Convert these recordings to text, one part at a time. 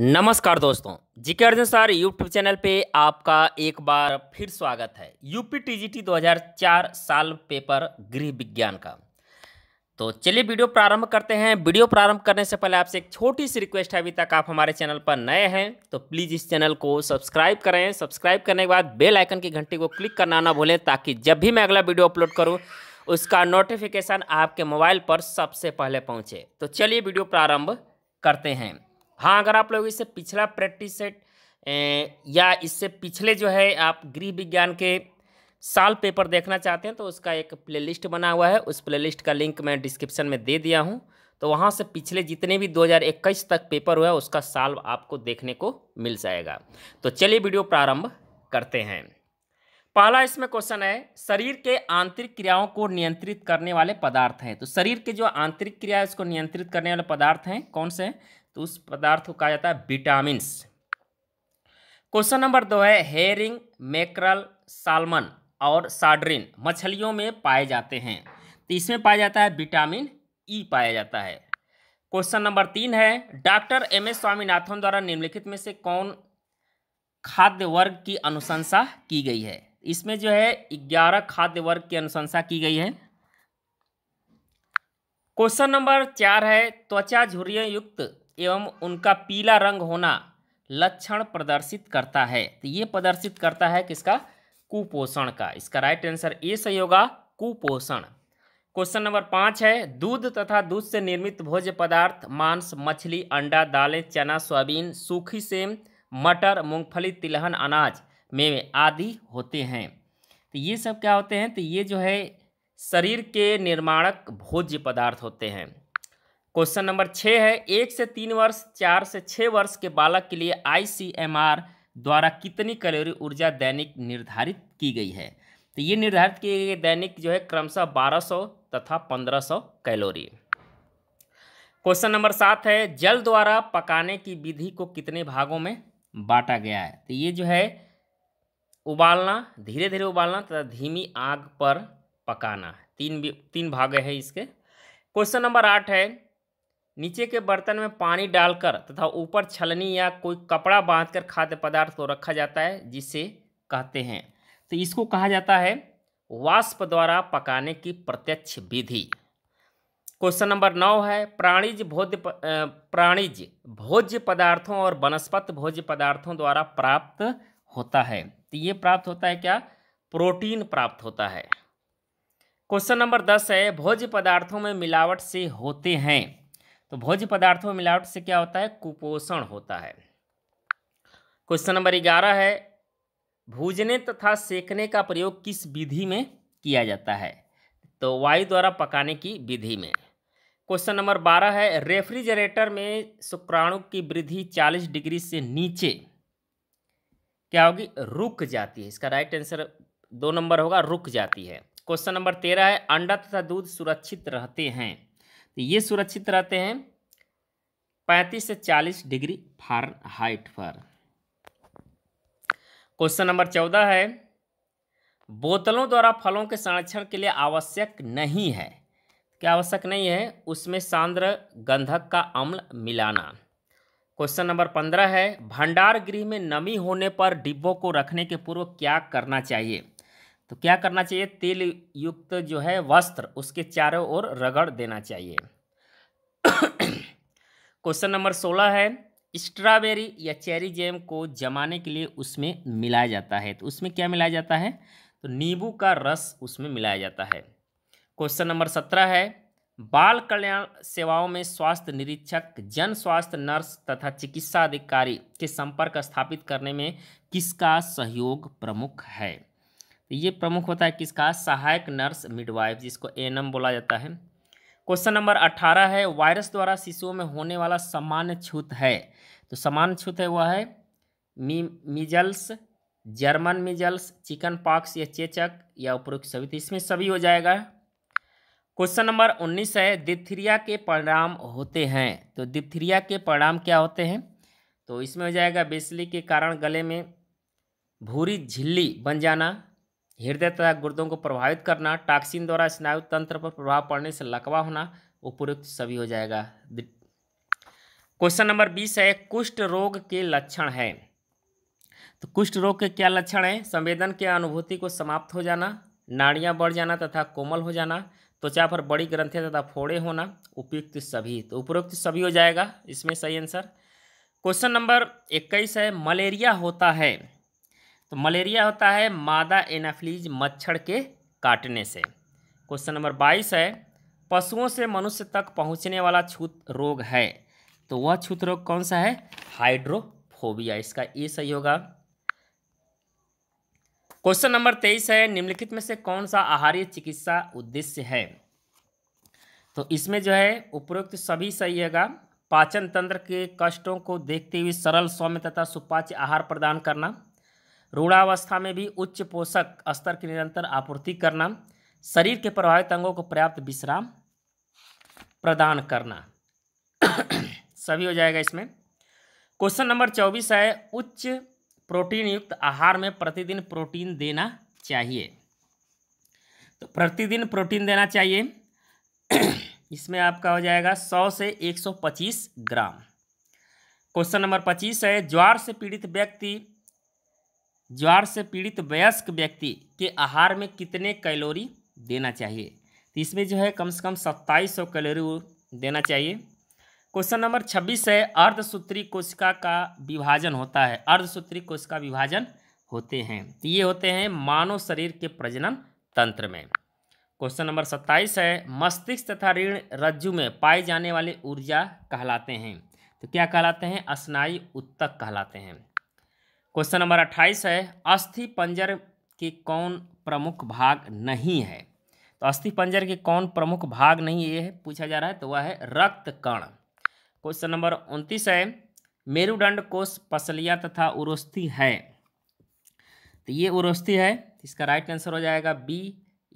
नमस्कार दोस्तों जी के अर्जुन सर यूट्यूब चैनल पे आपका एक बार फिर स्वागत है यूपी टीजीटी 2004 साल पेपर गृह विज्ञान का तो चलिए वीडियो प्रारंभ करते हैं वीडियो प्रारंभ करने से पहले आपसे एक छोटी सी रिक्वेस्ट है अभी तक आप हमारे चैनल पर नए हैं तो प्लीज़ इस चैनल को सब्सक्राइब करें सब्सक्राइब करने के बाद बेल आइकन की घंटी को क्लिक करना ना भूलें ताकि जब भी मैं अगला वीडियो अपलोड करूँ उसका नोटिफिकेशन आपके मोबाइल पर सबसे पहले पहुँचे तो चलिए वीडियो प्रारंभ करते हैं हाँ अगर आप लोग इससे पिछला प्रैक्टिस सेट या इससे पिछले जो है आप गृह विज्ञान के साल पेपर देखना चाहते हैं तो उसका एक प्लेलिस्ट बना हुआ है उस प्लेलिस्ट का लिंक मैं डिस्क्रिप्शन में दे दिया हूँ तो वहाँ से पिछले जितने भी 2021 तक पेपर हुआ है उसका साल आपको देखने को मिल जाएगा तो चलिए वीडियो प्रारंभ करते हैं पहला इसमें क्वेश्चन है शरीर के आंतरिक क्रियाओं को नियंत्रित करने वाले पदार्थ हैं तो शरीर के जो आंतरिक क्रिया है उसको नियंत्रित करने वाले पदार्थ हैं कौन से हैं तो उस पदार्थ को कहा जाता है विटामिन्स क्वेश्चन नंबर दो है हेरिंग मैकरल सालमन और साड्रिन मछलियों में पाए जाते हैं तो इसमें पाया जाता है विटामिन ई e पाया जाता है क्वेश्चन नंबर तीन है डॉक्टर एम एस स्वामीनाथन द्वारा निम्नलिखित में से कौन खाद्य वर्ग की अनुशंसा की गई है इसमें जो है ग्यारह खाद्य वर्ग की अनुशंसा की गई है क्वेश्चन नंबर चार है त्वचा झुर्रियों युक्त एवं उनका पीला रंग होना लक्षण प्रदर्शित करता है तो ये प्रदर्शित करता है किसका कुपोषण का इसका राइट आंसर ए सही होगा कुपोषण क्वेश्चन नंबर पाँच है दूध तथा दूध से निर्मित भोज्य पदार्थ मांस मछली अंडा दालें चना सोयाबीन सूखी सेम मटर मूंगफली तिलहन अनाज मेवे आदि होते हैं तो ये सब क्या होते हैं तो ये जो है शरीर के निर्माणक भोज्य पदार्थ होते हैं क्वेश्चन नंबर छः है एक से तीन वर्ष चार से छः वर्ष के बालक के लिए आईसीएमआर द्वारा कितनी कैलोरी ऊर्जा दैनिक निर्धारित की गई है तो ये निर्धारित किए गए दैनिक जो है क्रमशः सौ तथा सौ कैलोरी क्वेश्चन नंबर सात है जल द्वारा पकाने की विधि को कितने भागों में बांटा गया है तो ये जो है उबालना धीरे धीरे उबालना तथा धीमी आग पर पकाना तीन तीन भाग है इसके क्वेश्चन नंबर आठ है नीचे के बर्तन में पानी डालकर तथा ऊपर छलनी या कोई कपड़ा बांधकर खाद्य पदार्थ को रखा जाता है जिसे कहते हैं तो इसको कहा जाता है वाष्प द्वारा पकाने की प्रत्यक्ष विधि क्वेश्चन नंबर नौ है प्राणिज भोज्य प्राणिज भोज्य पदार्थों और वनस्पत भोज्य पदार्थों द्वारा प्राप्त होता है तो ये प्राप्त होता है क्या प्रोटीन प्राप्त होता है क्वेश्चन नंबर दस है भोज्य पदार्थों में मिलावट से होते हैं तो भोज्य पदार्थों में मिलावट से क्या होता है कुपोषण होता है क्वेश्चन नंबर ग्यारह है भूजने तथा सेकने का प्रयोग किस विधि में किया जाता है तो वायु द्वारा पकाने की विधि में क्वेश्चन नंबर बारह है रेफ्रिजरेटर में शुक्राणु की वृद्धि चालीस डिग्री से नीचे क्या होगी रुक जाती है इसका राइट आंसर दो नंबर होगा रुक जाती है क्वेश्चन नंबर तेरह है अंडा तथा दूध सुरक्षित रहते हैं तो ये सुरक्षित रहते हैं पैंतीस से चालीस डिग्री फार हाइट पर क्वेश्चन नंबर चौदह है बोतलों द्वारा फलों के संरक्षण के लिए आवश्यक नहीं है क्या आवश्यक नहीं है उसमें सांद्र गंधक का अम्ल मिलाना क्वेश्चन नंबर पंद्रह है भंडार गृह में नमी होने पर डिब्बों को रखने के पूर्व क्या करना चाहिए तो क्या करना चाहिए तेल युक्त जो है वस्त्र उसके चारों ओर रगड़ देना चाहिए क्वेश्चन नंबर सोलह है स्ट्रॉबेरी या चेरी जैम को जमाने के लिए उसमें मिलाया जाता है तो उसमें क्या मिलाया जाता है तो नींबू का रस उसमें मिलाया जाता है क्वेश्चन नंबर सत्रह है बाल कल्याण सेवाओं में स्वास्थ्य निरीक्षक जन स्वास्थ्य नर्स तथा चिकित्सा अधिकारी के संपर्क स्थापित करने में किसका सहयोग प्रमुख है तो ये प्रमुख होता है किसका सहायक नर्स मिडवाइफ जिसको एनम बोला जाता है क्वेश्चन नंबर अट्ठारह है वायरस द्वारा शिशुओं में होने वाला सामान्य छूत है तो सामान्य छूत है वह है मी measles German measles chicken pox या चेचक या उपरोक्त सभी तो इसमें सभी हो जाएगा क्वेश्चन नंबर उन्नीस है दिप्थीरिया के परिणाम होते हैं तो दिप्थीरिया के परिणाम क्या होते हैं तो इसमें हो जाएगा बेसली के कारण गले में भूरी झिल्ली बन जाना हृदय तथा गुर्दों को प्रभावित करना टॉक्सिन द्वारा स्नायु तंत्र पर प्रभाव पड़ने से लकवा होना उपयुक्त सभी हो जाएगा क्वेश्चन नंबर बीस है कुष्ठ रोग के लक्षण है तो कुष्ठ रोग के क्या लक्षण है संवेदन के अनुभूति को समाप्त हो जाना नाड़ियाँ बढ़ जाना तथा कोमल हो जाना त्वचा पर बड़ी ग्रंथियाँ तथा फोड़े होना उपयुक्त सभी तो उपयुक्त सभी हो जाएगा इसमें सही आंसर क्वेश्चन नंबर इक्कीस है मलेरिया होता है तो मलेरिया होता है मादा एनाफ्लीज मच्छर के काटने से क्वेश्चन नंबर बाईस है पशुओं से मनुष्य तक पहुंचने वाला छूत रोग है तो वह छूत रोग कौन सा है हाइड्रोफोबिया इसका ए सही होगा क्वेश्चन नंबर तेईस है निम्नलिखित में से कौन सा आहार्य चिकित्सा उद्देश्य है तो इसमें जो है उपरोक्त सभी सही हैगा पाचन तंत्र के कष्टों को देखते हुए सरल सौम्य तथा सुपाच्य आहार प्रदान करना रूढ़ावस्था में भी उच्च पोषक स्तर की निरंतर आपूर्ति करना शरीर के प्रभावित अंगों को पर्याप्त विश्राम प्रदान करना सभी हो जाएगा इसमें क्वेश्चन नंबर चौबीस है उच्च प्रोटीन युक्त आहार में प्रतिदिन प्रोटीन देना चाहिए तो प्रतिदिन प्रोटीन देना चाहिए इसमें आपका हो जाएगा 100 से 125 ग्राम क्वेश्चन नंबर 25 है ज्वार से पीड़ित व्यक्ति ज्वार से पीड़ित वयस्क व्यक्ति के आहार में कितने कैलोरी देना चाहिए तो इसमें जो है कम से कम सत्ताईस सौ कैलोरी देना चाहिए क्वेश्चन नंबर छब्बीस है अर्धसूत्री कोशिका का विभाजन होता है अर्धसूत्री कोशिका विभाजन होते हैं तो ये होते हैं मानव शरीर के प्रजनन तंत्र में क्वेश्चन नंबर सत्ताईस है मस्तिष्क तथा ऋण रज्जु में पाए जाने वाले ऊर्जा कहलाते हैं तो क्या कहलाते हैं स्नायु उत्तक कहलाते हैं क्वेश्चन नंबर अट्ठाईस है अस्थि पंजर के कौन प्रमुख भाग नहीं है तो अस्थि पंजर के कौन प्रमुख भाग नहीं ये है पूछा जा रहा है तो वह है रक्त कण क्वेश्चन नंबर उनतीस है मेरुदंड कोष पसलिया तथा उरोस्थी है तो ये उरोस्थी है इसका राइट आंसर हो जाएगा बी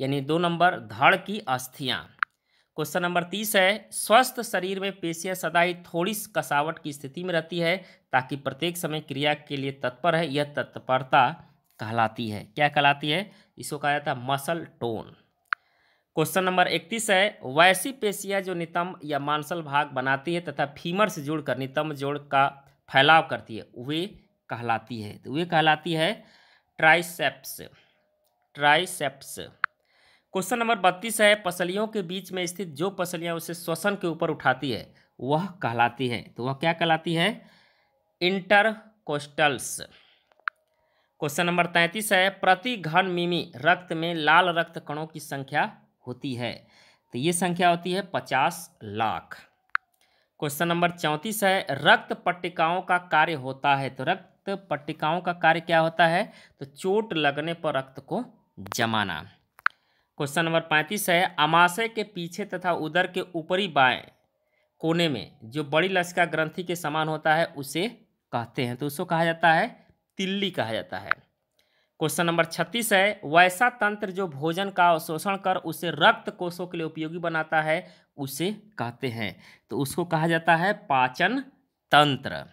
यानी दो नंबर धड़ की अस्थियाँ क्वेश्चन नंबर तीस है स्वस्थ शरीर में पेशियां सदा ही थोड़ी कसावट की स्थिति में रहती है ताकि प्रत्येक समय क्रिया के लिए तत्पर है यह तत्परता कहलाती है क्या कहलाती है इसको कहा जाता है मसल टोन क्वेश्चन नंबर इकतीस है वैसी पेशियां जो नितंब या मांसल भाग बनाती है तथा फीमर से जुड़कर नितंब जोड़ का फैलाव करती है वे कहलाती है तो वे कहलाती है ट्राइसेप्स ट्राइसेप्स क्वेश्चन नंबर बत्तीस है पसलियों के बीच में स्थित जो पसलियाँ उसे श्वसन के ऊपर उठाती है वह कहलाती है तो वह क्या कहलाती है इंटरकोस्टल्स क्वेश्चन नंबर तैंतीस है प्रति घन मिमी रक्त में लाल रक्त कणों की संख्या होती है तो ये संख्या होती है पचास लाख क्वेश्चन नंबर चौंतीस है रक्त पट्टिकाओं का कार्य होता है तो रक्त पट्टिकाओं का कार्य क्या होता है तो चोट लगने पर रक्त को जमाना क्वेश्चन नंबर पैंतीस है अमाशय के पीछे तथा उदर के ऊपरी बाएं कोने में जो बड़ी लसिका ग्रंथि के समान होता है उसे कहते हैं तो उसको कहा जाता है तिल्ली कहा जाता है क्वेश्चन नंबर छत्तीस है वैसा तंत्र जो भोजन का अवशोषण कर उसे रक्त कोषों के लिए उपयोगी बनाता है उसे कहते हैं तो उसको कहा जाता है पाचन तंत्र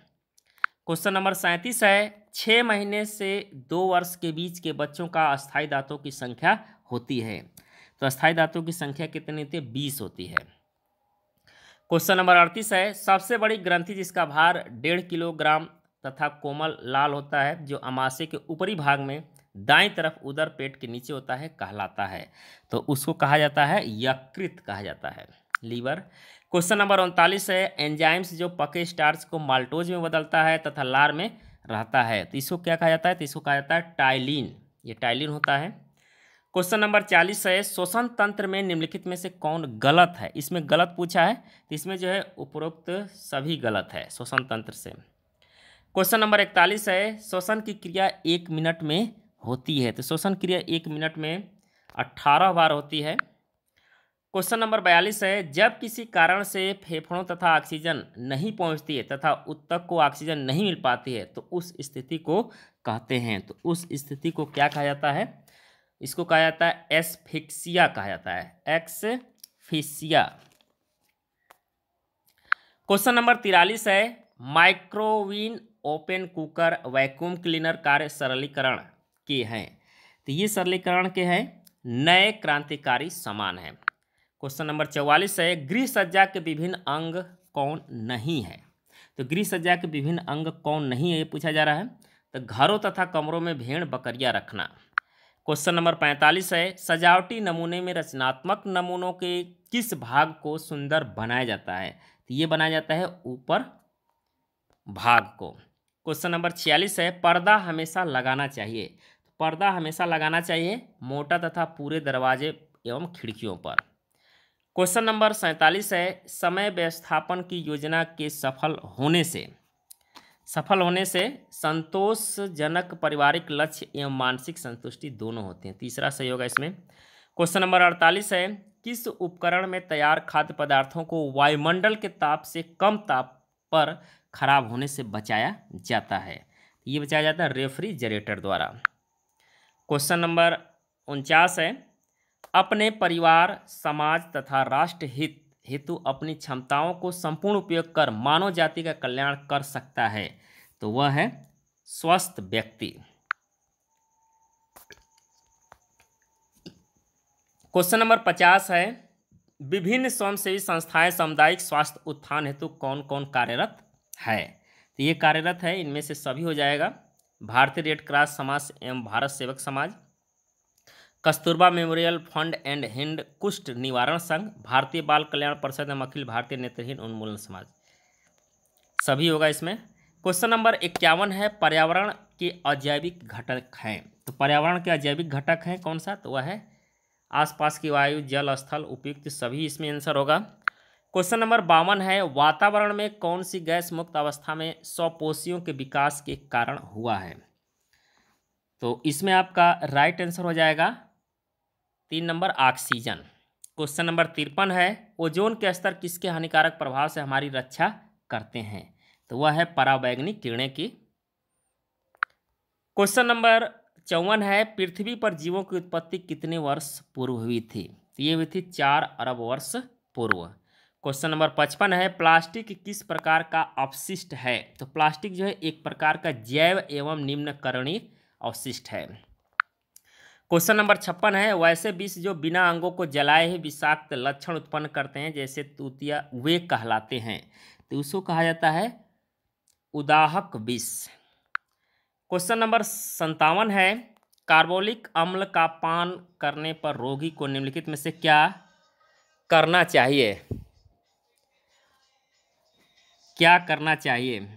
क्वेश्चन नंबर सैंतीस है छः महीने से दो वर्ष के बीच के बच्चों का अस्थायी दांतों की संख्या होती है तो अस्थायी दांतों की संख्या कितनी होती है बीस होती है क्वेश्चन नंबर अड़तीस है सबसे बड़ी ग्रंथि जिसका भार डेढ़ किलोग्राम तथा कोमल लाल होता है जो अमाशे के ऊपरी भाग में दाएं तरफ उधर पेट के नीचे होता है कहलाता है तो उसको कहा जाता है यकृत कहा जाता है लीवर क्वेश्चन नंबर उनतालीस है एंजाइम्स जो पके स्टार्च को माल्टोज में बदलता है तथा लार में रहता है तो इसको क्या कहा जाता है तो इसको कहा जाता है टाइलिन ये टाइलिन होता है क्वेश्चन नंबर चालीस है श्वसन तंत्र में निम्नलिखित में से कौन गलत है इसमें गलत पूछा है तो इसमें जो है उपरोक्त सभी गलत है श्वसन तंत्र से क्वेश्चन नंबर इकतालीस है श्वसन की क्रिया एक मिनट में होती है तो श्वसन क्रिया एक मिनट में अट्ठारह बार होती है क्वेश्चन नंबर बयालीस है जब किसी कारण से फेफड़ों तथा ऑक्सीजन नहीं पहुंचती है तथा उत्तक को ऑक्सीजन नहीं मिल पाती है तो उस स्थिति को कहते हैं तो उस स्थिति को क्या कहा जाता है इसको कहा जाता है एसफिक्सिया कहा जाता है एक्सफिक्सिया क्वेश्चन नंबर तिरालीस है microwave oven cooker vacuum cleaner कार्य सरलीकरण के हैं तो ये सरलीकरण के हैं नए क्रांतिकारी समान हैं क्वेश्चन नंबर चौवालीस है गृह सज्जा के विभिन्न अंग कौन नहीं है तो गृह सज्जा के विभिन्न अंग कौन नहीं है ये पूछा जा रहा है तो घरों तथा कमरों में भेड़ बकरिया रखना क्वेश्चन नंबर पैंतालीस है सजावटी नमूने में रचनात्मक नमूनों के किस भाग को सुंदर बनाया जाता है तो ये बनाया जाता है ऊपर भाग को क्वेश्चन नंबर छियालीस है पर्दा हमेशा लगाना चाहिए पर्दा हमेशा लगाना चाहिए मोटा तथा पूरे दरवाजे एवं खिड़कियों पर क्वेश्चन नंबर सैंतालीस है समय व्यवस्थापन की योजना के सफल होने से सफल होने से संतोषजनक पारिवारिक लक्ष्य एवं मानसिक संतुष्टि दोनों होते हैं तीसरा सही होगा इसमें क्वेश्चन नंबर अड़तालीस है किस उपकरण में तैयार खाद्य पदार्थों को वायुमंडल के ताप से कम ताप पर खराब होने से बचाया जाता है ये बचाया जाता है रेफ्रिजरेटर द्वारा क्वेश्चन नंबर उनचास है अपने परिवार समाज तथा राष्ट्र हित हेतु अपनी क्षमताओं को संपूर्ण उपयोग कर मानव जाति का कल्याण कर सकता है तो वह है स्वस्थ व्यक्ति क्वेश्चन नंबर पचास है विभिन्न स्वयंसेवी संस्थाएं सामुदायिक स्वास्थ्य उत्थान हेतु कौन कौन कार्यरत है तो ये कार्यरत है इनमें से सभी हो जाएगा भारतीय रेड क्रॉस समाज एवं Bharat Sevak Samaj Kasturba memorial fund and Hind Kushth Nivaran संघ भारतीय बाल कल्याण परिषद एवं अखिल भारतीय नेत्रहीन उन्मूलन समाज सभी होगा इसमें क्वेश्चन नंबर इक्यावन है पर्यावरण के अजैविक घटक हैं तो पर्यावरण के अजैविक घटक हैं कौन सा तो वह है आसपास की वायु जल स्थल उपयुक्त सभी इसमें आंसर होगा क्वेश्चन नंबर बावन है वातावरण में कौन सी गैस मुक्त अवस्था में स्वपोषियों के विकास के कारण हुआ है तो इसमें आपका राइट आंसर हो जाएगा तीन नंबर ऑक्सीजन क्वेश्चन नंबर तिरपन है ओजोन के स्तर किसके हानिकारक प्रभाव से हमारी रक्षा करते हैं तो वह है परावैग्निक किरणें की क्वेश्चन नंबर चौवन है पृथ्वी पर जीवों की उत्पत्ति कितने वर्ष पूर्व हुई थी तो ये हुई थी चार अरब वर्ष पूर्व क्वेश्चन नंबर पचपन है प्लास्टिक किस प्रकार का अवशिष्ट है तो प्लास्टिक जो है एक प्रकार का जैव एवं निम्नकरणीय अवशिष्ट है क्वेश्चन नंबर छप्पन है वैसे विष जो बिना अंगों को जलाए ही विषाक्त लक्षण उत्पन्न करते हैं जैसे तूतिया वे कहलाते हैं तो उसको कहा जाता है उदाहक विष क्वेश्चन नंबर संतावन है कार्बोलिक अम्ल का पान करने पर रोगी को निम्नलिखित में से क्या करना चाहिए क्या करना चाहिए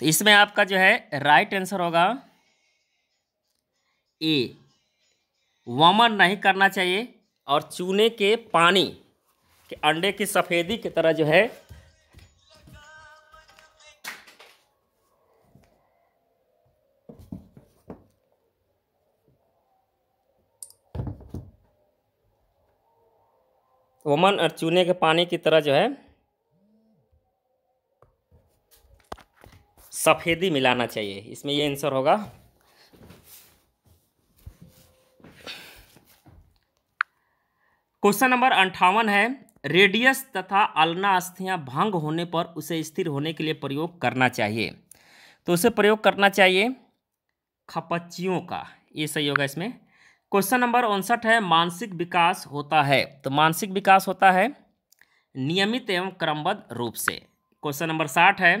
तो इसमें आपका जो है राइट आंसर होगा ए वमन नहीं करना चाहिए और चूने के पानी के अंडे की सफ़ेदी की तरह जो है वमन और चूने के पानी की तरह जो है सफ़ेदी मिलाना चाहिए इसमें ये आंसर होगा क्वेश्चन नंबर अंठावन है रेडियस तथा अलना अस्थियां भंग होने पर उसे स्थिर होने के लिए प्रयोग करना चाहिए तो उसे प्रयोग करना चाहिए खपच्चियों का ये सही होगा इसमें क्वेश्चन नंबर उनसठ है मानसिक विकास होता है तो मानसिक विकास होता है नियमित एवं क्रमबद्ध रूप से क्वेश्चन नंबर साठ है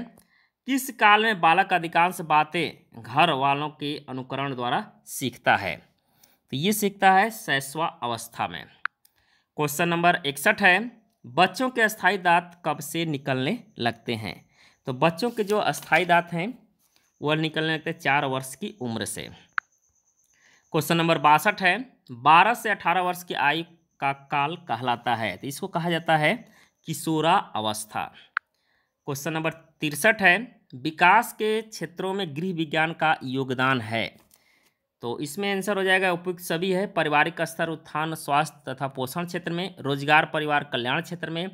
किस काल में बालक अधिकांश बातें घर वालों के अनुकरण द्वारा सीखता है तो ये सीखता है सैसवा अवस्था में क्वेश्चन नंबर इकसठ है बच्चों के अस्थाई दांत कब से निकलने लगते हैं तो बच्चों के जो अस्थाई दांत हैं वह निकलने लगते हैं चार वर्ष की उम्र से क्वेश्चन नंबर बासठ है बारह से अठारह वर्ष की आयु का काल कहलाता है तो इसको कहा जाता है किशोरा अवस्था क्वेश्चन नंबर तिरसठ है विकास के क्षेत्रों में गृह विज्ञान का योगदान है तो इसमें आंसर हो जाएगा उपयुक्त सभी है पारिवारिक स्तर उत्थान स्वास्थ्य तथा पोषण क्षेत्र में रोजगार परिवार कल्याण क्षेत्र में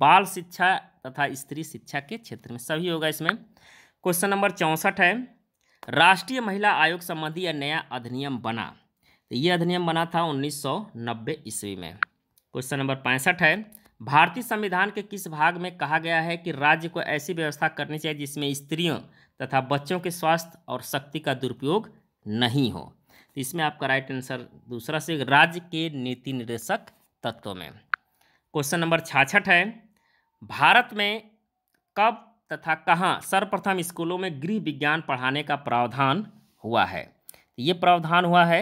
बाल शिक्षा तथा स्त्री शिक्षा के क्षेत्र में सभी होगा इसमें क्वेश्चन नंबर चौंसठ है राष्ट्रीय महिला आयोग संबंधी यह नया अधिनियम बना तो ये अधिनियम बना था उन्नीस ईस्वी में क्वेश्चन नंबर पैंसठ है भारतीय संविधान के किस भाग में कहा गया है कि राज्य को ऐसी व्यवस्था करनी चाहिए जिसमें स्त्रियों तथा बच्चों के स्वास्थ्य और शक्ति का दुरुपयोग नहीं हो तो इसमें आपका राइट आंसर दूसरा से राज्य के नीति निर्देशक तत्वों में क्वेश्चन नंबर छाछठ है भारत में कब तथा कहाँ सर्वप्रथम स्कूलों में गृह विज्ञान पढ़ाने का प्रावधान हुआ है तो ये प्रावधान हुआ है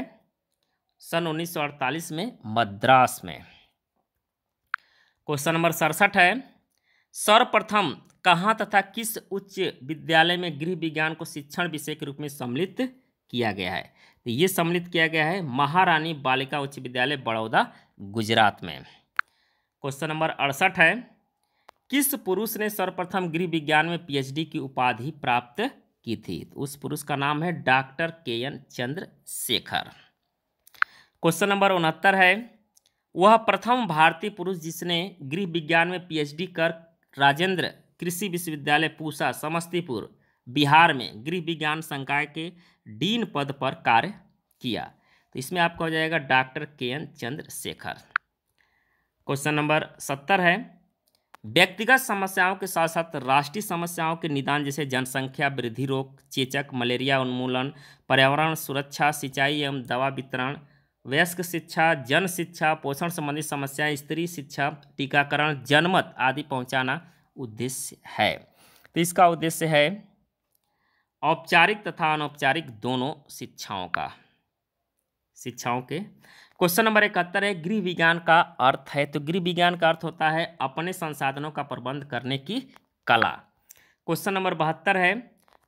सन 1948 में मद्रास में क्वेश्चन नंबर सड़सठ है सर्वप्रथम कहाँ तथा किस उच्च विद्यालय में गृह विज्ञान को शिक्षण विषय के रूप में सम्मिलित किया गया है तो ये सम्मिलित किया गया है महारानी बालिका उच्च विद्यालय बड़ौदा गुजरात में क्वेश्चन नंबर अड़सठ है किस पुरुष ने सर्वप्रथम गृह विज्ञान में पीएचडी की उपाधि प्राप्त की थी तो उस पुरुष का नाम है डॉक्टर के एन चंद्रशेखर क्वेश्चन नंबर उनहत्तर है वह प्रथम भारतीय पुरुष जिसने गृह विज्ञान में पीएचडी कर राजेंद्र कृषि विश्वविद्यालय पूसा समस्तीपुर बिहार में गृह विज्ञान संकाय के डीन पद पर कार्य किया तो इसमें आपका हो जाएगा डॉक्टर के एन चंद्रशेखर क्वेश्चन नंबर सत्तर है व्यक्तिगत समस्याओं के साथ साथ राष्ट्रीय समस्याओं के निदान जैसे जनसंख्या वृद्धि रोग चेचक मलेरिया उन्मूलन पर्यावरण सुरक्षा सिंचाई एवं दवा वितरण वयस्क शिक्षा जन शिक्षा पोषण संबंधी समस्याएं स्त्री शिक्षा टीकाकरण जनमत आदि पहुंचाना उद्देश्य है तो इसका उद्देश्य है औपचारिक तथा अनौपचारिक दोनों शिक्षाओं का शिक्षाओं के क्वेश्चन नंबर इकहत्तर है गृह विज्ञान का अर्थ है तो गृह विज्ञान का अर्थ होता है अपने संसाधनों का प्रबंध करने की कला क्वेश्चन नंबर बहत्तर है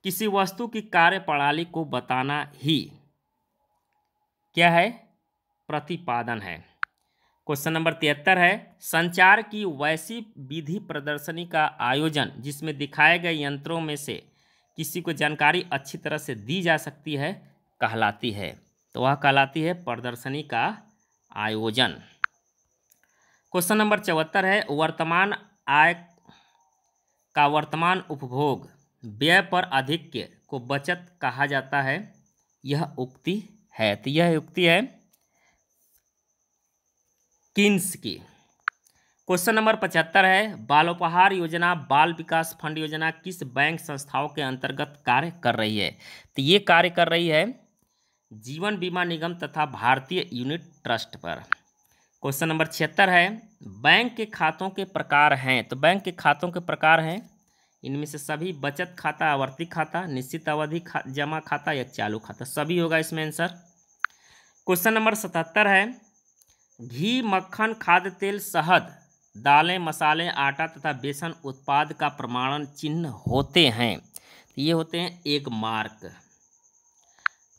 किसी वस्तु की कार्य प्रणाली को बताना ही क्या है प्रतिपादन है क्वेश्चन नंबर तिहत्तर है संचार की वैसी विधि प्रदर्शनी का आयोजन जिसमें दिखाए गए यंत्रों में से किसी को जानकारी अच्छी तरह से दी जा सकती है कहलाती है तो वह कहलाती है प्रदर्शनी का आयोजन क्वेश्चन नंबर चौहत्तर है वर्तमान आय का वर्तमान उपभोग व्यय पर अधिक को बचत कहा जाता है यह उक्ति है तो यह उक्ति है किन्स की क्वेश्चन नंबर पचहत्तर है बालोपहार योजना बाल विकास फंड योजना किस बैंक संस्थाओं के अंतर्गत कार्य कर रही है तो ये कार्य कर रही है जीवन बीमा निगम तथा भारतीय यूनिट ट्रस्ट पर क्वेश्चन नंबर छिहत्तर है बैंक के खातों के प्रकार हैं तो बैंक के खातों के प्रकार हैं इनमें से सभी बचत खाता आवर्ती खाता निश्चित अवधि खा, जमा खाता या चालू खाता सभी होगा इसमें आंसर क्वेश्चन नंबर सतहत्तर है घी मक्खन खाद्य तेल शहद दालें मसाले आटा तथा बेसन उत्पाद का प्रमाणन चिन्ह होते हैं तो ये होते हैं एक मार्क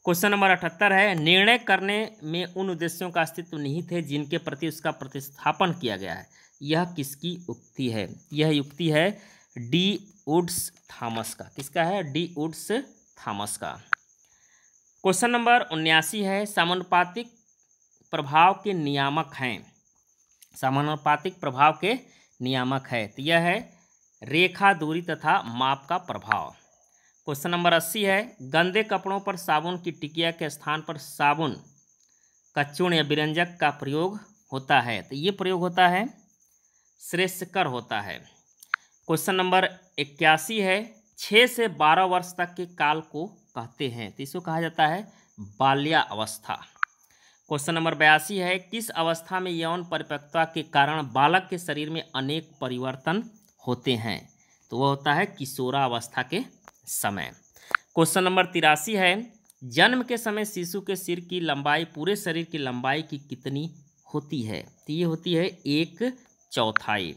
क्वेश्चन नंबर अठहत्तर है निर्णय करने में उन उद्देश्यों का अस्तित्व नहीं थे जिनके प्रति उसका प्रतिस्थापन किया गया है यह किसकी उक्ति है यह युक्ति है डी वुड्स थॉमस का किसका है डी वुड्स थॉमस का क्वेश्चन नंबर उन्यासी है समानुपातिक प्रभाव के नियामक हैं समानुपातिक प्रभाव के नियामक है तो यह है रेखा दूरी तथा माप का प्रभाव क्वेश्चन नंबर अस्सी है गंदे कपड़ों पर साबुन की टिकिया के स्थान पर साबुन कच्चूण या विरंजक का प्रयोग होता है तो ये प्रयोग होता है श्रेष्ठकर होता है क्वेश्चन नंबर इक्यासी है छः से बारह वर्ष तक के काल को कहते हैं तो इसको कहा जाता है बाल्यावस्था क्वेश्चन नंबर बयासी है किस अवस्था में यौन परिपक्वता के कारण बालक के शरीर में अनेक परिवर्तन होते हैं तो वह होता है किशोरावस्था के समय क्वेश्चन नंबर तिरासी है जन्म के समय शिशु के सिर की लंबाई पूरे शरीर की लंबाई की कितनी होती है तो ये होती है एक चौथाई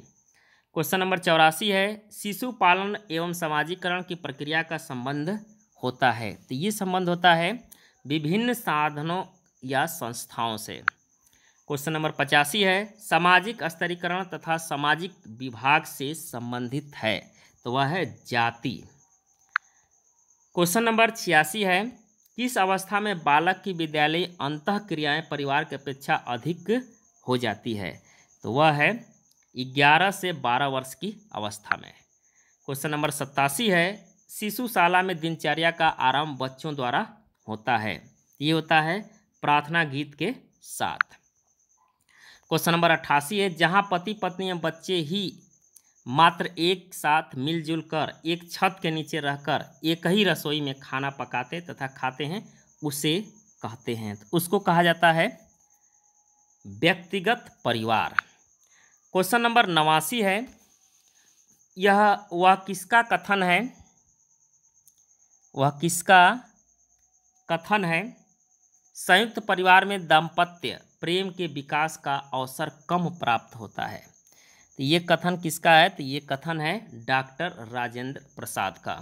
क्वेश्चन नंबर चौरासी है शिशु पालन एवं सामाजिकरण की प्रक्रिया का संबंध होता है तो ये संबंध होता है विभिन्न साधनों या संस्थाओं से क्वेश्चन नंबर पचासी है सामाजिक स्तरीकरण तथा सामाजिक विभाग से संबंधित है तो वह है जाति क्वेश्चन नंबर छियासी है किस अवस्था में बालक की विद्यालय अंत क्रियाएँ परिवार की अपेक्षा अधिक हो जाती है तो वह है ग्यारह से बारह वर्ष की अवस्था में क्वेश्चन नंबर सत्तासी है शिशुशाला में दिनचर्या का आरंभ बच्चों द्वारा होता है ये होता है प्रार्थना गीत के साथ क्वेश्चन नंबर अट्ठासी है जहाँ पति पत्नी या बच्चे ही मात्र एक साथ मिलजुल कर एक छत के नीचे रहकर एक ही रसोई में खाना पकाते तथा खाते हैं उसे कहते हैं तो उसको कहा जाता है व्यक्तिगत परिवार क्वेश्चन नंबर नवासी है यह वह किसका कथन है वह किसका कथन है संयुक्त परिवार में दाम्पत्य प्रेम के विकास का अवसर कम प्राप्त होता है तो ये कथन किसका है तो ये कथन है डॉक्टर राजेंद्र प्रसाद का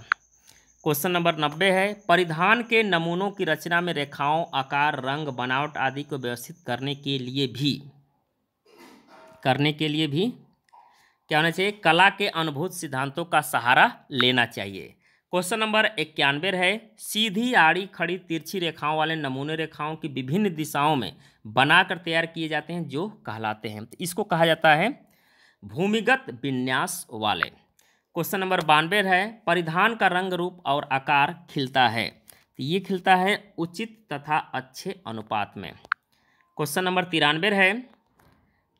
क्वेश्चन नंबर नब्बे है परिधान के नमूनों की रचना में रेखाओं आकार रंग बनावट आदि को व्यवस्थित करने के लिए भी करने के लिए भी क्या होना चाहिए कला के अनुभूत सिद्धांतों का सहारा लेना चाहिए क्वेश्चन नंबर इक्यानवे है सीधी आड़ी खड़ी तिरछी रेखाओं वाले नमूने रेखाओं की विभिन्न दिशाओं में बनाकर तैयार किए जाते हैं जो कहलाते हैं तो इसको कहा जाता है भूमिगत विन्यास वाले क्वेश्चन नंबर बानवे है परिधान का रंग रूप और आकार खिलता है तो ये खिलता है उचित तथा अच्छे अनुपात में क्वेश्चन नंबर तिरानवे है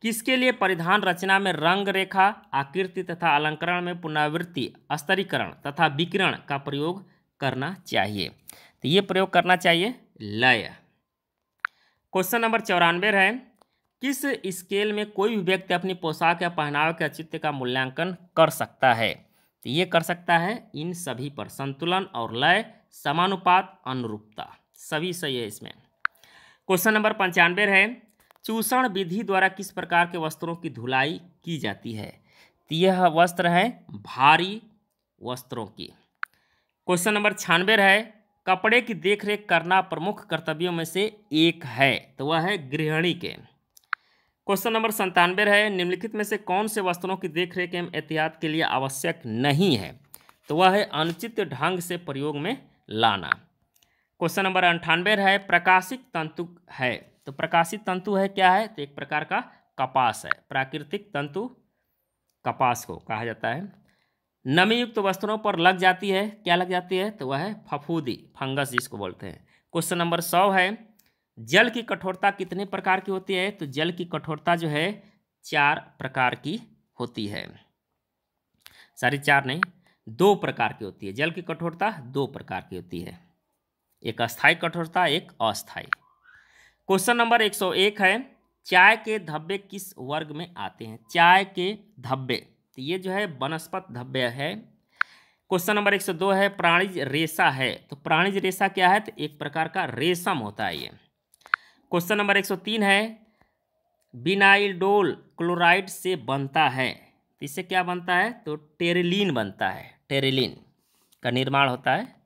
किसके लिए परिधान रचना में रंग रेखा आकृति तथा अलंकरण में पुनरावृत्ति स्तरीकरण तथा विकिरण का प्रयोग करना चाहिए तो ये प्रयोग करना चाहिए लय क्वेश्चन नंबर चौरानवे है किस स्केल में कोई भी व्यक्ति अपनी पोशाक या पहनावे के अचित्य का मूल्यांकन कर सकता है तो ये कर सकता है इन सभी पर संतुलन और लय समानुपात अनुरूपता सभी सही है इसमें क्वेश्चन नंबर पंचानवे है चूषण विधि द्वारा किस प्रकार के वस्त्रों की धुलाई की जाती है तो यह वस्त्र है भारी वस्त्रों की क्वेश्चन नंबर छियानवे है कपड़े की देखरेख करना प्रमुख कर्तव्यों में से एक है तो वह है गृहिणी के क्वेश्चन नंबर संतानवे है निम्नलिखित में से कौन से वस्त्रों की देखरेख एवं एहतियात के लिए आवश्यक नहीं है तो वह है अनुचित ढंग से प्रयोग में लाना क्वेश्चन नंबर अंठानवे है प्रकाशिक तंतु है तो प्रकाशित तंतु है क्या है तो एक प्रकार का कपास है प्राकृतिक तंतु कपास को कहा जाता है नमी युक्त वस्त्रों पर लग जाती है क्या लग जाती है तो वह है फफूदी फंगस जिसको बोलते हैं क्वेश्चन नंबर सौ है जल की कठोरता कितने प्रकार की होती है तो जल की कठोरता जो है चार प्रकार की होती है सारी चार नहीं दो प्रकार की होती है जल की कठोरता दो प्रकार की होती है एक अस्थायी कठोरता एक अस्थायी क्वेश्चन नंबर 101 है चाय के धब्बे किस वर्ग में आते हैं चाय के धब्बे तो ये जो है वनस्पत धब्बे है क्वेश्चन नंबर 102 है प्राणिज रेशा है तो प्राणिज रेशा क्या है तो एक प्रकार का रेशम होता है ये क्वेश्चन नंबर 103 है बिनाइलडोल क्लोराइड से बनता है तो इससे क्या बनता है तो टेरेलिन बनता है टेरेलिन का निर्माण होता है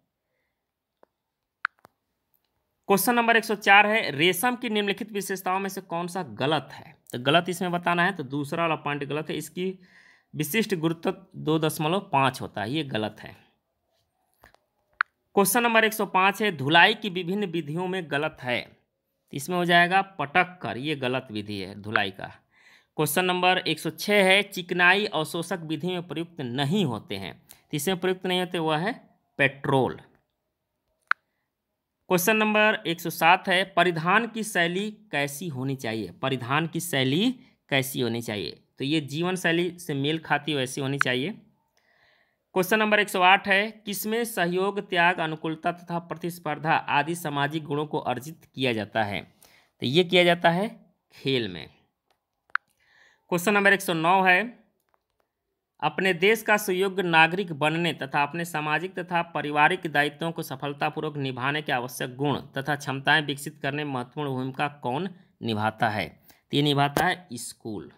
क्वेश्चन नंबर 104 है रेशम की निम्नलिखित विशेषताओं में से कौन सा गलत है तो गलत इसमें बताना है तो दूसरा वाला पॉइंट गलत है इसकी विशिष्ट गुरुत्व दो दशमलव पाँच होता है ये गलत है क्वेश्चन नंबर 105 है धुलाई की विभिन्न विधियों में गलत है इसमें हो जाएगा पटक कर ये गलत विधि है धुलाई का क्वेश्चन नंबर 106 है चिकनाई अवशोषक विधि में प्रयुक्त नहीं होते हैं तो इसमें प्रयुक्त नहीं होते वह है पेट्रोल क्वेश्चन नंबर 107 है परिधान की शैली कैसी होनी चाहिए परिधान की शैली कैसी होनी चाहिए तो ये जीवन शैली से मेल खाती वैसी होनी चाहिए क्वेश्चन नंबर 108 है किसमें सहयोग त्याग अनुकूलता तथा प्रतिस्पर्धा आदि सामाजिक गुणों को अर्जित किया जाता है तो ये किया जाता है खेल में क्वेश्चन नंबर 109 है अपने देश का सुयोग्य नागरिक बनने तथा अपने सामाजिक तथा पारिवारिक दायित्वों को सफलतापूर्वक निभाने के आवश्यक गुण तथा क्षमताएं विकसित करने में महत्वपूर्ण भूमिका कौन निभाता है तो ये निभाता है स्कूल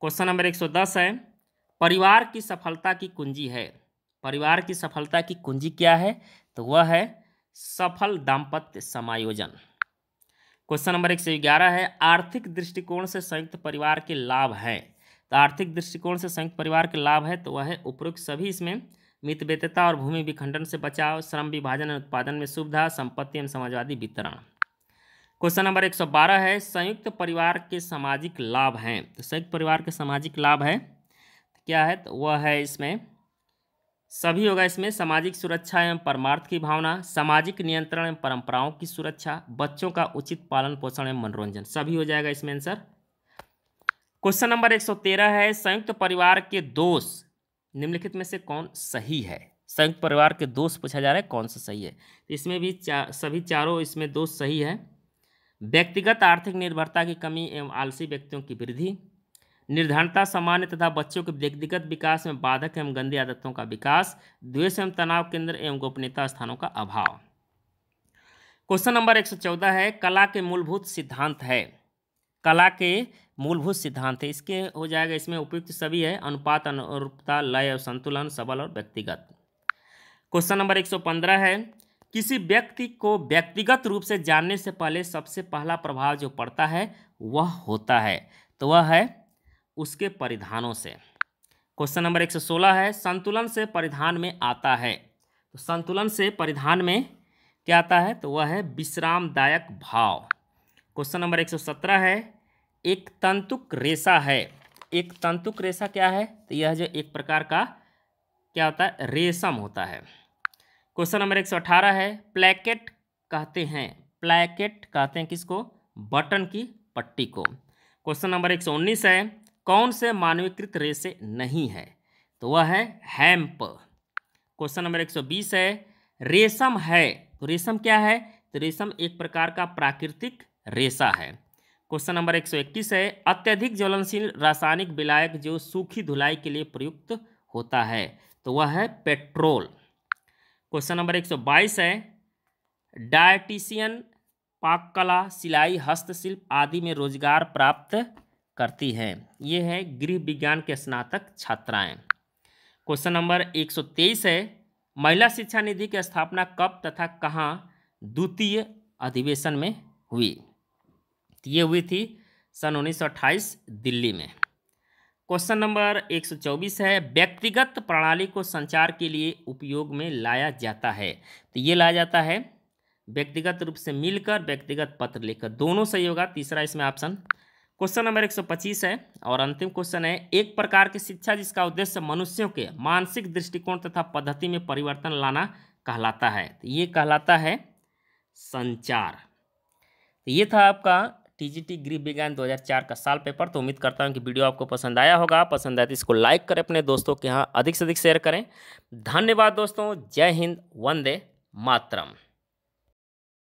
क्वेश्चन नंबर 110 है परिवार की सफलता की कुंजी है परिवार की सफलता की कुंजी क्या है तो वह है सफल दाम्पत्य समायोजन क्वेश्चन नंबर एक है आर्थिक दृष्टिकोण से संयुक्त परिवार के लाभ हैं आर्थिक दृष्टिकोण से संयुक्त परिवार के लाभ है तो वह है उपरोक्त सभी इसमें मितव्यतता और भूमि विखंडन से बचाव श्रम विभाजन और उत्पादन में सुविधा संपत्ति एवं समाजवादी वितरण क्वेश्चन नंबर 112 है संयुक्त परिवार के सामाजिक लाभ हैं तो संयुक्त परिवार के सामाजिक लाभ है तो क्या है तो वह है इसमें सभी होगा इसमें सामाजिक सुरक्षा एवं परमार्थ की भावना सामाजिक नियंत्रण एवं परंपराओं की सुरक्षा बच्चों का उचित पालन पोषण एवं मनोरंजन सभी हो जाएगा इसमें आंसर क्वेश्चन नंबर 113 है संयुक्त परिवार के दोष निम्नलिखित में से कौन सही है संयुक्त परिवार के दोष पूछा जा रहा है कौन सा सही है तो इसमें भी चा, सभी चारों इसमें दोष सही है व्यक्तिगत आर्थिक निर्भरता की कमी एवं आलसी व्यक्तियों की वृद्धि निर्धनता सामान्य तथा बच्चों के व्यक्तिगत विकास में बाधक एवं गंदी आदतों का विकास द्वेष एवं तनाव केंद्र एवं गोपनीयता स्थानों का अभाव क्वेश्चन नंबर 114 है कला के मूलभूत सिद्धांत है कला के मूलभूत सिद्धांत है इसके हो जाएगा इसमें उपयुक्त सभी है अनुपात अनुरूपता लय और संतुलन सबल और व्यक्तिगत क्वेश्चन नंबर 115 है किसी व्यक्ति को व्यक्तिगत रूप से जानने से पहले सबसे पहला प्रभाव जो पड़ता है वह होता है तो वह है उसके परिधानों से क्वेश्चन नंबर 116 है संतुलन से परिधान में आता है तो संतुलन से परिधान में क्या आता है तो वह है विश्रामदायक भाव क्वेश्चन नंबर 117 है एक तंतुक रेशा है एक तंतुक रेशा क्या है तो यह जो एक प्रकार का क्या होता है रेशम होता है क्वेश्चन नंबर एक सौ अठारह है प्लैकेट कहते हैं प्लैकेट कहते हैं किसको बटन की पट्टी को क्वेश्चन नंबर एक सौ उन्नीस है कौन से मानवीकृत रेशे नहीं है तो वह है हैम्प क्वेश्चन नंबर एक सौ बीस है रेशम है तो रेशम क्या है तो रेशम एक प्रकार का प्राकृतिक रेशा है क्वेश्चन नंबर 131 है अत्यधिक ज्वलनशील रासायनिक विलायक जो सूखी धुलाई के लिए प्रयुक्त होता है तो वह है पेट्रोल क्वेश्चन नंबर 122 है डायटिशियन पाककला सिलाई हस्तशिल्प आदि में रोजगार प्राप्त करती है ये है गृह विज्ञान के स्नातक छात्राएं क्वेश्चन नंबर 123 है महिला शिक्षा निधि की स्थापना कब तथा कहाँ द्वितीय अधिवेशन में हुई ये हुई थी सन 1928 दिल्ली में क्वेश्चन नंबर 124 है व्यक्तिगत प्रणाली को संचार के लिए उपयोग में लाया जाता है तो ये लाया जाता है व्यक्तिगत रूप से मिलकर व्यक्तिगत पत्र लिखकर दोनों सही होगा तीसरा इसमें ऑप्शन क्वेश्चन नंबर 125 है और अंतिम क्वेश्चन है एक प्रकार की शिक्षा जिसका उद्देश्य मनुष्यों के मानसिक दृष्टिकोण तथा पद्धति में परिवर्तन लाना कहलाता है तो ये कहलाता है संचार तो ये था आपका टीजीटी गृह विज्ञान 2004 का साल पेपर तो उम्मीद करता हूँ कि वीडियो आपको पसंद आया होगा पसंद आया तो इसको लाइक करें अपने दोस्तों के यहाँ अधिक से अधिक शेयर करें धन्यवाद दोस्तों जय हिंद वंदे मातरम